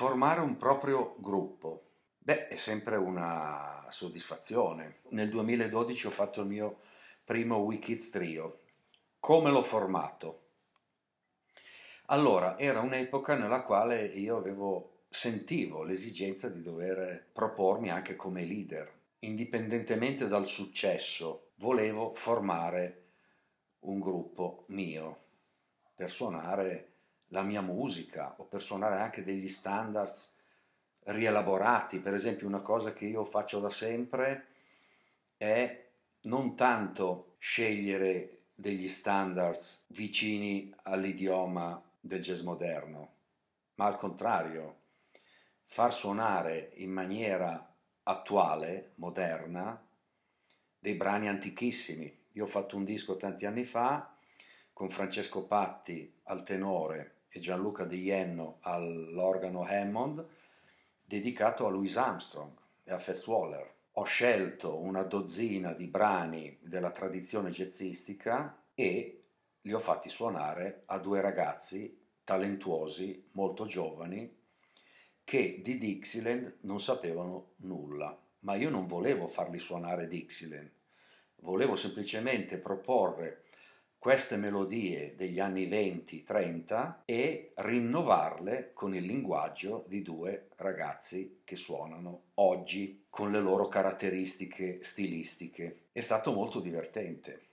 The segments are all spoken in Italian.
Formare un proprio gruppo. Beh, è sempre una soddisfazione. Nel 2012 ho fatto il mio primo Wikids Trio. Come l'ho formato? Allora, era un'epoca nella quale io avevo, sentivo l'esigenza di dover propormi anche come leader. Indipendentemente dal successo, volevo formare un gruppo mio per suonare la mia musica o per suonare anche degli standards rielaborati. Per esempio una cosa che io faccio da sempre è non tanto scegliere degli standards vicini all'idioma del jazz moderno, ma al contrario, far suonare in maniera attuale, moderna, dei brani antichissimi. Io ho fatto un disco tanti anni fa con Francesco Patti al tenore e Gianluca De Ienno all'organo Hammond dedicato a Louis Armstrong e a Fats Waller. Ho scelto una dozzina di brani della tradizione jazzistica e li ho fatti suonare a due ragazzi talentuosi, molto giovani, che di Dixieland non sapevano nulla, ma io non volevo farli suonare Dixieland, volevo semplicemente proporre queste melodie degli anni 20-30 e rinnovarle con il linguaggio di due ragazzi che suonano oggi con le loro caratteristiche stilistiche. È stato molto divertente.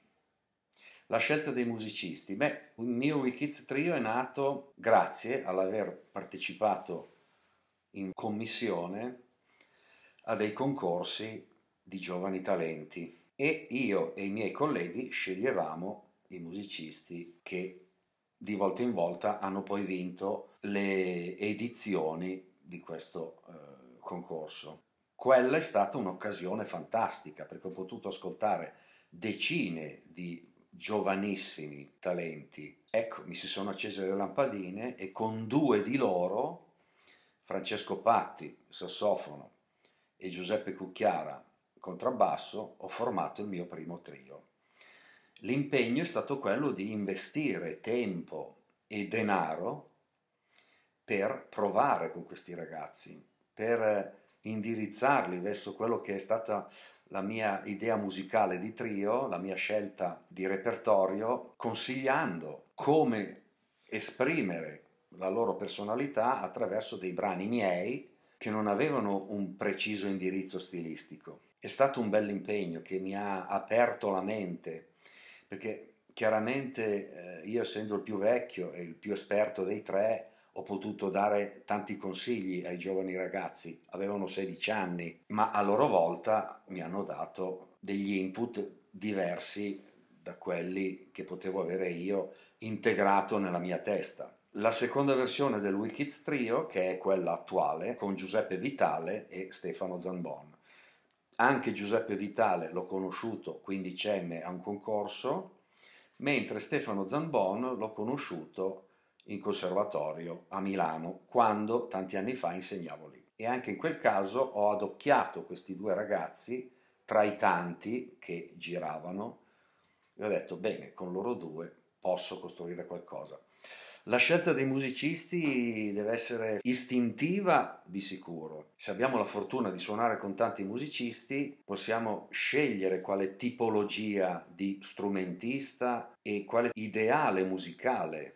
La scelta dei musicisti. Beh, il mio Wikiz Trio è nato grazie all'aver partecipato in commissione a dei concorsi di giovani talenti e io e i miei colleghi sceglievamo i musicisti che di volta in volta hanno poi vinto le edizioni di questo eh, concorso. Quella è stata un'occasione fantastica perché ho potuto ascoltare decine di giovanissimi talenti. Ecco, mi si sono accese le lampadine e con due di loro, Francesco Patti, sassofono, e Giuseppe Cucchiara, contrabbasso, ho formato il mio primo trio. L'impegno è stato quello di investire tempo e denaro per provare con questi ragazzi, per indirizzarli verso quello che è stata la mia idea musicale di trio, la mia scelta di repertorio, consigliando come esprimere la loro personalità attraverso dei brani miei che non avevano un preciso indirizzo stilistico. È stato un bell'impegno che mi ha aperto la mente perché chiaramente eh, io essendo il più vecchio e il più esperto dei tre ho potuto dare tanti consigli ai giovani ragazzi, avevano 16 anni, ma a loro volta mi hanno dato degli input diversi da quelli che potevo avere io integrato nella mia testa. La seconda versione del Wikids Trio, che è quella attuale, con Giuseppe Vitale e Stefano Zambon. Anche Giuseppe Vitale l'ho conosciuto quindicenne a un concorso, mentre Stefano Zambon l'ho conosciuto in conservatorio a Milano, quando tanti anni fa insegnavo lì. E anche in quel caso ho adocchiato questi due ragazzi tra i tanti che giravano e ho detto bene, con loro due posso costruire qualcosa. La scelta dei musicisti deve essere istintiva di sicuro. Se abbiamo la fortuna di suonare con tanti musicisti, possiamo scegliere quale tipologia di strumentista e quale ideale musicale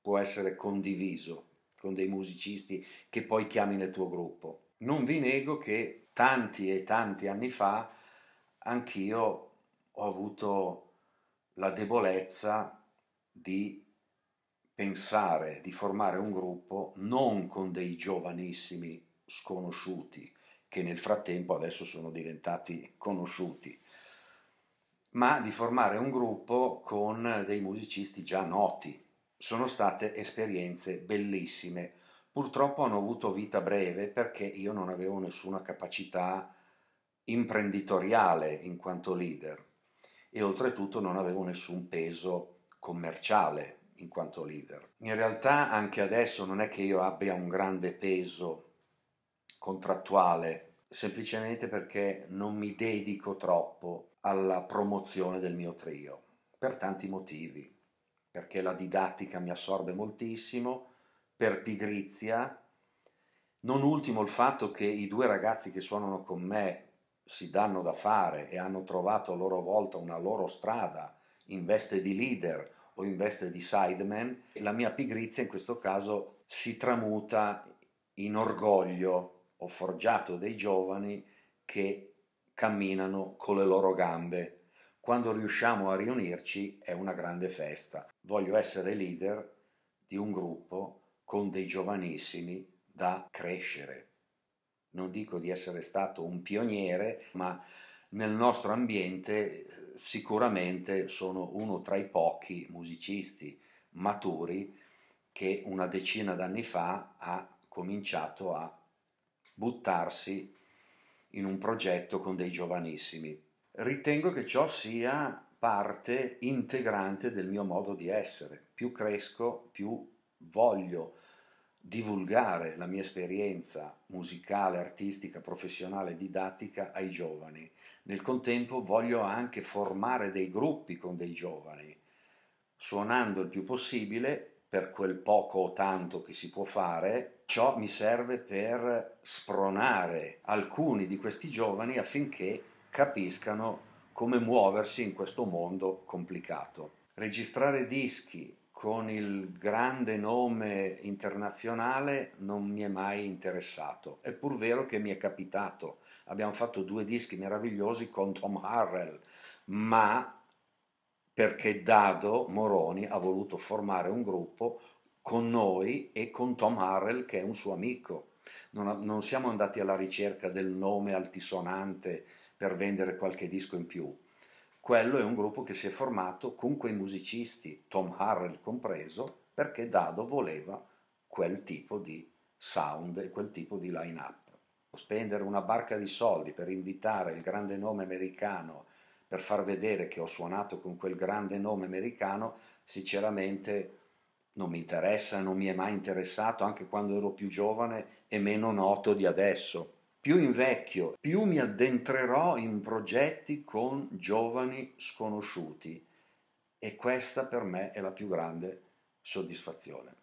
può essere condiviso con dei musicisti che poi chiami nel tuo gruppo. Non vi nego che tanti e tanti anni fa anch'io ho avuto la debolezza di pensare di formare un gruppo non con dei giovanissimi sconosciuti, che nel frattempo adesso sono diventati conosciuti, ma di formare un gruppo con dei musicisti già noti. Sono state esperienze bellissime, purtroppo hanno avuto vita breve perché io non avevo nessuna capacità imprenditoriale in quanto leader e oltretutto non avevo nessun peso commerciale in quanto leader. In realtà anche adesso non è che io abbia un grande peso contrattuale, semplicemente perché non mi dedico troppo alla promozione del mio trio, per tanti motivi, perché la didattica mi assorbe moltissimo, per pigrizia, non ultimo il fatto che i due ragazzi che suonano con me si danno da fare e hanno trovato a loro volta una loro strada in veste di leader o in veste di sideman, la mia pigrizia in questo caso si tramuta in orgoglio ho forgiato dei giovani che camminano con le loro gambe. Quando riusciamo a riunirci è una grande festa. Voglio essere leader di un gruppo con dei giovanissimi da crescere. Non dico di essere stato un pioniere, ma nel nostro ambiente sicuramente sono uno tra i pochi musicisti maturi che una decina d'anni fa ha cominciato a buttarsi in un progetto con dei giovanissimi. Ritengo che ciò sia parte integrante del mio modo di essere. Più cresco, più voglio divulgare la mia esperienza musicale, artistica, professionale, didattica ai giovani. Nel contempo voglio anche formare dei gruppi con dei giovani, suonando il più possibile per quel poco o tanto che si può fare, ciò mi serve per spronare alcuni di questi giovani affinché capiscano come muoversi in questo mondo complicato. Registrare dischi, con il grande nome internazionale non mi è mai interessato, è pur vero che mi è capitato, abbiamo fatto due dischi meravigliosi con Tom Harrell, ma perché Dado Moroni ha voluto formare un gruppo con noi e con Tom Harrell che è un suo amico. Non, non siamo andati alla ricerca del nome altisonante per vendere qualche disco in più quello è un gruppo che si è formato con quei musicisti, Tom Harrell compreso, perché Dado voleva quel tipo di sound e quel tipo di line-up. Spendere una barca di soldi per invitare il grande nome americano, per far vedere che ho suonato con quel grande nome americano, sinceramente non mi interessa, non mi è mai interessato, anche quando ero più giovane e meno noto di adesso. Più invecchio, più mi addentrerò in progetti con giovani sconosciuti e questa per me è la più grande soddisfazione.